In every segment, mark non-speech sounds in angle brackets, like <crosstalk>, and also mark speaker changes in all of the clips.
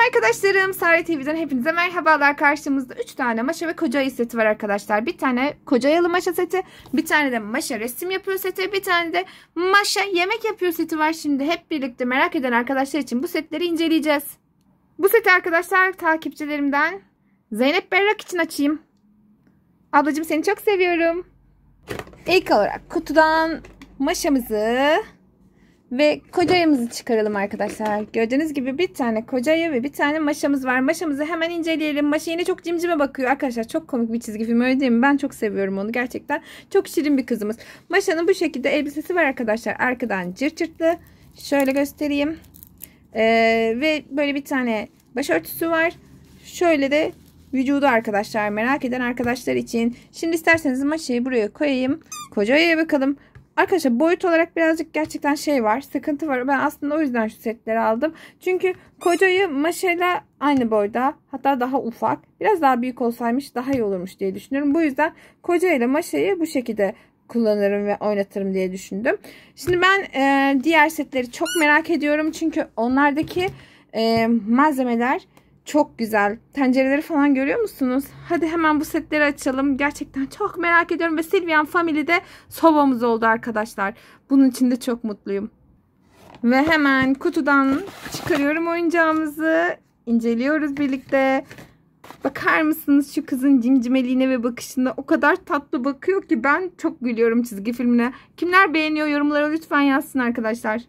Speaker 1: Arkadaşlarım Sare TV'den hepinize merhabalar. Karşımızda 3 tane maşa ve koca ayı seti var arkadaşlar. Bir tane koca yalı maşa seti, bir tane de maşa resim yapıyor seti, bir tane de maşa yemek yapıyor seti var. Şimdi hep birlikte merak eden arkadaşlar için bu setleri inceleyeceğiz. Bu seti arkadaşlar takipçilerimden Zeynep Berrak için açayım. Ablacığım seni çok seviyorum. İlk olarak kutudan maşamızı ve kocayımızı çıkaralım arkadaşlar. Gördüğünüz gibi bir tane kocayı ve bir tane maşamız var. Maşamızı hemen inceleyelim. Maşa yine çok cimcime bakıyor arkadaşlar. Çok komik bir çizgi film öyle değil mi? Ben çok seviyorum onu gerçekten. Çok şirin bir kızımız. Maşa'nın bu şekilde elbisesi var arkadaşlar. Arkadan cır Şöyle göstereyim. Ee, ve böyle bir tane başörtüsü var. Şöyle de vücudu arkadaşlar merak eden arkadaşlar için. Şimdi isterseniz maşayı buraya koyayım. Kocaya bakalım. Arkadaşlar boyut olarak birazcık gerçekten şey var. Sıkıntı var. Ben aslında o yüzden şu setleri aldım. Çünkü kocayı maşayla aynı boyda. Hatta daha ufak. Biraz daha büyük olsaymış daha iyi olurmuş diye düşünüyorum. Bu yüzden kocayla maşayı bu şekilde kullanırım ve oynatırım diye düşündüm. Şimdi ben e, diğer setleri çok merak ediyorum. Çünkü onlardaki e, malzemeler çok güzel. Tencereleri falan görüyor musunuz? Hadi hemen bu setleri açalım. Gerçekten çok merak ediyorum ve Silvian Family'de sobamız oldu arkadaşlar. Bunun için de çok mutluyum. Ve hemen kutudan çıkarıyorum oyuncağımızı. İnceliyoruz birlikte. Bakar mısınız şu kızın cimcimeliğine ve bakışında o kadar tatlı bakıyor ki ben çok gülüyorum çizgi filmine. Kimler beğeniyor yorumlara lütfen yazsın arkadaşlar.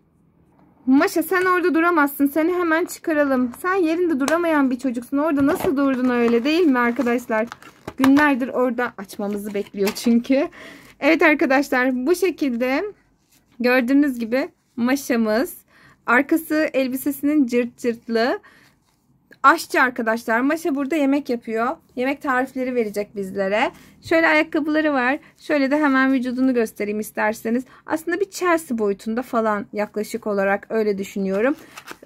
Speaker 1: Maşa sen orada duramazsın. Seni hemen çıkaralım. Sen yerinde duramayan bir çocuksun. Orada nasıl durdun öyle değil mi arkadaşlar? Günlerdir orada açmamızı bekliyor çünkü. Evet arkadaşlar bu şekilde gördüğünüz gibi maşamız. Arkası elbisesinin cırt cırtlı aşçı arkadaşlar. Maşa burada yemek yapıyor. Yemek tarifleri verecek bizlere. Şöyle ayakkabıları var. Şöyle de hemen vücudunu göstereyim isterseniz. Aslında bir Chelsea boyutunda falan yaklaşık olarak öyle düşünüyorum.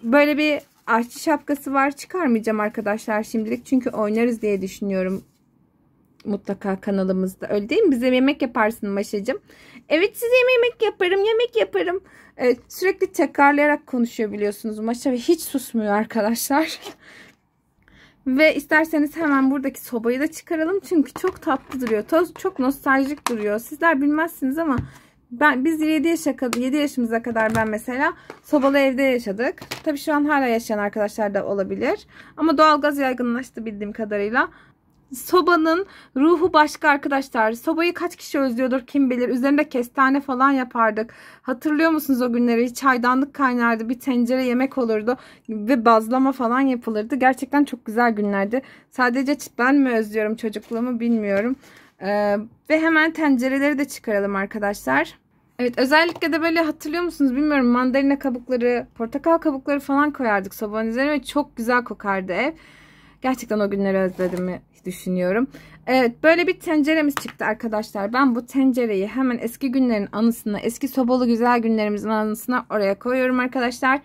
Speaker 1: Böyle bir aşçı şapkası var. Çıkarmayacağım arkadaşlar şimdilik. Çünkü oynarız diye düşünüyorum mutlaka kanalımızda. Öyle değil mi? Bize yemek yaparsın Maşacığım. Evet size yemek yaparım, yemek yaparım. Evet, sürekli tekrarlayarak konuşuyor biliyorsunuz Maşa ve hiç susmuyor arkadaşlar. <laughs> Ve isterseniz hemen buradaki sobayı da çıkaralım. Çünkü çok tatlı duruyor. Toz çok nostaljik duruyor. Sizler bilmezsiniz ama ben biz 7 yaşa 7 yaşımıza kadar ben mesela sobalı evde yaşadık. Tabii şu an hala yaşayan arkadaşlar da olabilir. Ama doğalgaz yaygınlaştı bildiğim kadarıyla sobanın ruhu başka arkadaşlar. Sobayı kaç kişi özlüyordur kim bilir. Üzerinde kestane falan yapardık. Hatırlıyor musunuz o günleri? Çaydanlık kaynardı. Bir tencere yemek olurdu. Ve bazlama falan yapılırdı. Gerçekten çok güzel günlerdi. Sadece ben mi özlüyorum çocukluğumu bilmiyorum. Ee, ve hemen tencereleri de çıkaralım arkadaşlar. Evet özellikle de böyle hatırlıyor musunuz bilmiyorum mandalina kabukları, portakal kabukları falan koyardık sobanın üzerine ve çok güzel kokardı ev. Gerçekten o günleri özlediğimi düşünüyorum. Evet böyle bir tenceremiz çıktı arkadaşlar. Ben bu tencereyi hemen eski günlerin anısına, eski sobalı güzel günlerimizin anısına oraya koyuyorum arkadaşlar.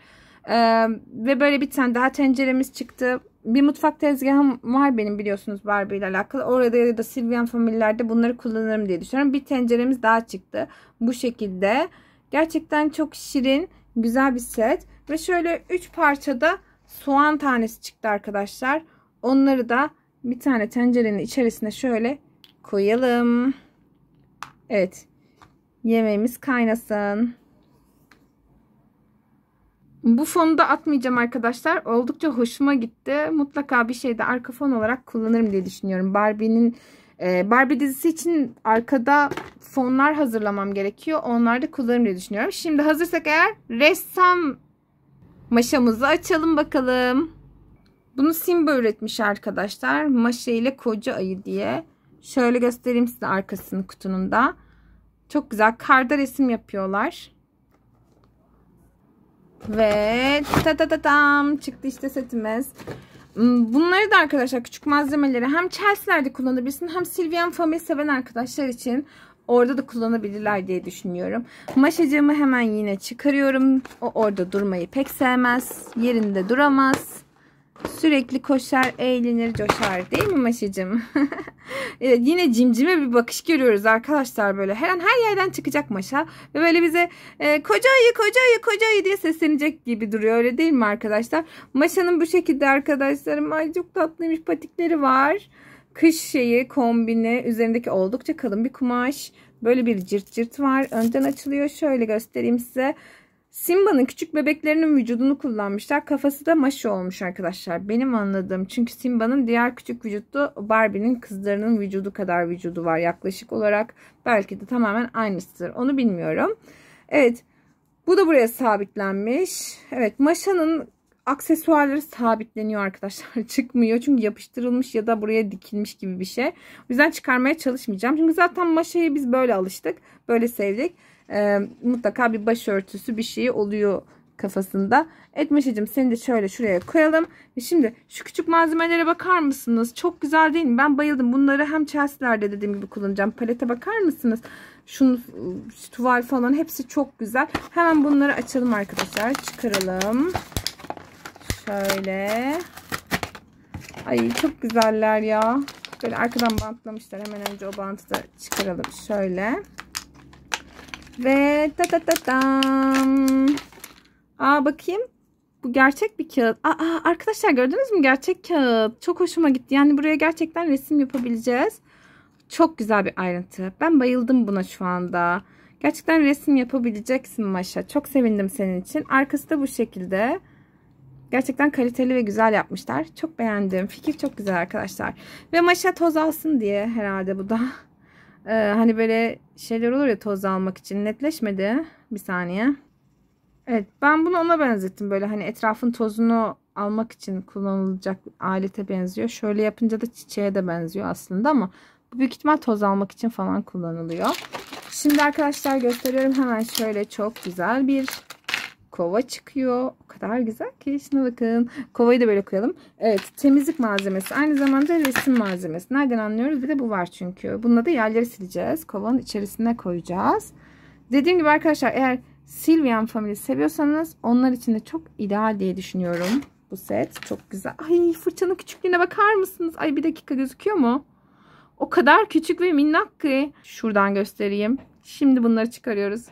Speaker 1: Ee, ve böyle bir tane daha tenceremiz çıktı. Bir mutfak tezgahım var benim biliyorsunuz Barbie ile alakalı. Orada ya da Silvian Family'lerde bunları kullanırım diye düşünüyorum. Bir tenceremiz daha çıktı. Bu şekilde. Gerçekten çok şirin, güzel bir set. Ve şöyle 3 parçada soğan tanesi çıktı arkadaşlar. Onları da bir tane tencerenin içerisine şöyle koyalım. Evet. Yemeğimiz kaynasın. Bu fonu da atmayacağım arkadaşlar. Oldukça hoşuma gitti. Mutlaka bir şeyde arka fon olarak kullanırım diye düşünüyorum. Barbie'nin e, Barbie dizisi için arkada fonlar hazırlamam gerekiyor. Onları da kullanırım diye düşünüyorum. Şimdi hazırsak eğer ressam maşamızı açalım bakalım. Bunu Simba üretmiş arkadaşlar. Maşe ile koca ayı diye. Şöyle göstereyim size arkasını kutunun da. Çok güzel karda resim yapıyorlar. Ve ta ta ta tam çıktı işte setimiz. Hmm, bunları da arkadaşlar küçük malzemeleri hem Chelsea'lerde kullanabilirsin hem Sylvian Family seven arkadaşlar için orada da kullanabilirler diye düşünüyorum. Maşacığımı hemen yine çıkarıyorum. O orada durmayı pek sevmez. Yerinde duramaz. Sürekli koşar, eğlenir, coşar değil mi Maşacığım? <laughs> evet, yine cimcime bir bakış görüyoruz arkadaşlar böyle. Her an her yerden çıkacak Maşa ve böyle bize e, koca ayı, koca ayı, koca ayı diye seslenecek gibi duruyor öyle değil mi arkadaşlar? Maşa'nın bu şekilde arkadaşlarım ay çok tatlıymış patikleri var. Kış şeyi kombini üzerindeki oldukça kalın bir kumaş. Böyle bir cırt cırt var. Önden açılıyor. Şöyle göstereyim size. Simba'nın küçük bebeklerinin vücudunu kullanmışlar. Kafası da maşi olmuş arkadaşlar. Benim anladığım. Çünkü Simba'nın diğer küçük vücudu Barbie'nin kızlarının vücudu kadar vücudu var yaklaşık olarak. Belki de tamamen aynısıdır. Onu bilmiyorum. Evet. Bu da buraya sabitlenmiş. Evet. Maşa'nın aksesuarları sabitleniyor arkadaşlar. <laughs> Çıkmıyor. Çünkü yapıştırılmış ya da buraya dikilmiş gibi bir şey. O yüzden çıkarmaya çalışmayacağım. Çünkü zaten maşayı biz böyle alıştık. Böyle sevdik e, mutlaka bir başörtüsü bir şey oluyor kafasında. Ekmeşeciğim seni de şöyle şuraya koyalım. Ve şimdi şu küçük malzemelere bakar mısınız? Çok güzel değil mi? Ben bayıldım. Bunları hem Chelsea'lerde dediğim gibi kullanacağım. Palete bakar mısınız? Şunu tuval falan hepsi çok güzel. Hemen bunları açalım arkadaşlar. Çıkaralım. Şöyle. Ay çok güzeller ya. Böyle arkadan bantlamışlar. Hemen önce o bantı da çıkaralım. Şöyle. Ve ta ta ta tam. Aa bakayım. Bu gerçek bir kağıt. Aa, aa arkadaşlar gördünüz mü? Gerçek kağıt. Çok hoşuma gitti. Yani buraya gerçekten resim yapabileceğiz. Çok güzel bir ayrıntı. Ben bayıldım buna şu anda. Gerçekten resim yapabileceksin Maşa. Çok sevindim senin için. Arkası da bu şekilde. Gerçekten kaliteli ve güzel yapmışlar. Çok beğendim. Fikir çok güzel arkadaşlar. Ve Maşa toz alsın diye herhalde bu da. Ee, hani böyle şeyler olur ya toz almak için. Netleşmedi. Bir saniye. Evet ben bunu ona benzettim. Böyle hani etrafın tozunu almak için kullanılacak alete benziyor. Şöyle yapınca da çiçeğe de benziyor aslında ama bu büyük ihtimal toz almak için falan kullanılıyor. Şimdi arkadaşlar gösteriyorum hemen şöyle çok güzel bir kova çıkıyor. O kadar güzel ki şuna bakın. Kovayı da böyle koyalım. Evet temizlik malzemesi. Aynı zamanda resim malzemesi. Nereden anlıyoruz? Bir de bu var çünkü. Bununla da yerleri sileceğiz. Kovanın içerisine koyacağız. Dediğim gibi arkadaşlar eğer Silvian Family seviyorsanız onlar için de çok ideal diye düşünüyorum. Bu set çok güzel. Ay fırçanın küçüklüğüne bakar mısınız? Ay bir dakika gözüküyor mu? O kadar küçük ve minnak ki. Şuradan göstereyim. Şimdi bunları çıkarıyoruz.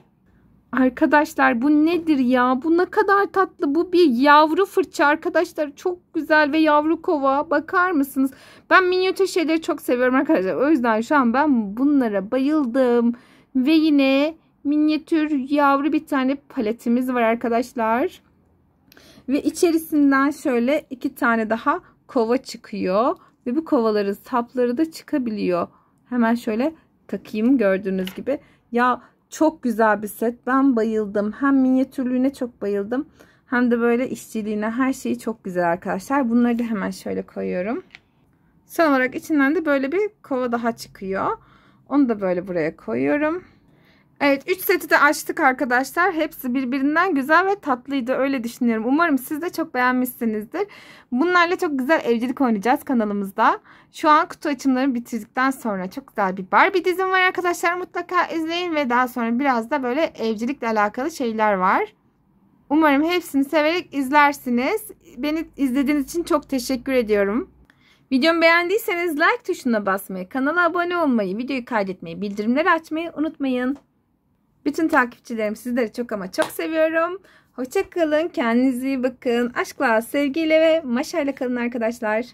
Speaker 1: Arkadaşlar bu nedir ya? Bu ne kadar tatlı. Bu bir yavru fırça arkadaşlar. Çok güzel ve yavru kova. Bakar mısınız? Ben minyatür şeyleri çok seviyorum arkadaşlar. O yüzden şu an ben bunlara bayıldım. Ve yine minyatür yavru bir tane paletimiz var arkadaşlar. Ve içerisinden şöyle iki tane daha kova çıkıyor. Ve bu kovaların sapları da çıkabiliyor. Hemen şöyle takayım gördüğünüz gibi. Ya çok güzel bir set. Ben bayıldım. Hem minyatürlüğüne çok bayıldım. Hem de böyle işçiliğine her şeyi çok güzel arkadaşlar. Bunları da hemen şöyle koyuyorum. Son olarak içinden de böyle bir kova daha çıkıyor. Onu da böyle buraya koyuyorum. Evet 3 seti de açtık arkadaşlar. Hepsi birbirinden güzel ve tatlıydı öyle düşünüyorum. Umarım siz de çok beğenmişsinizdir. Bunlarla çok güzel evcilik oynayacağız kanalımızda. Şu an kutu açımları bitirdikten sonra çok güzel bir Barbie dizim var arkadaşlar. Mutlaka izleyin ve daha sonra biraz da böyle evcilikle alakalı şeyler var. Umarım hepsini severek izlersiniz. Beni izlediğiniz için çok teşekkür ediyorum. Videomu beğendiyseniz like tuşuna basmayı, kanala abone olmayı, videoyu kaydetmeyi, bildirimleri açmayı unutmayın. Bütün takipçilerim sizleri çok ama çok seviyorum. Hoşçakalın. Kendinize iyi bakın. Aşkla, sevgiyle ve maşayla kalın arkadaşlar.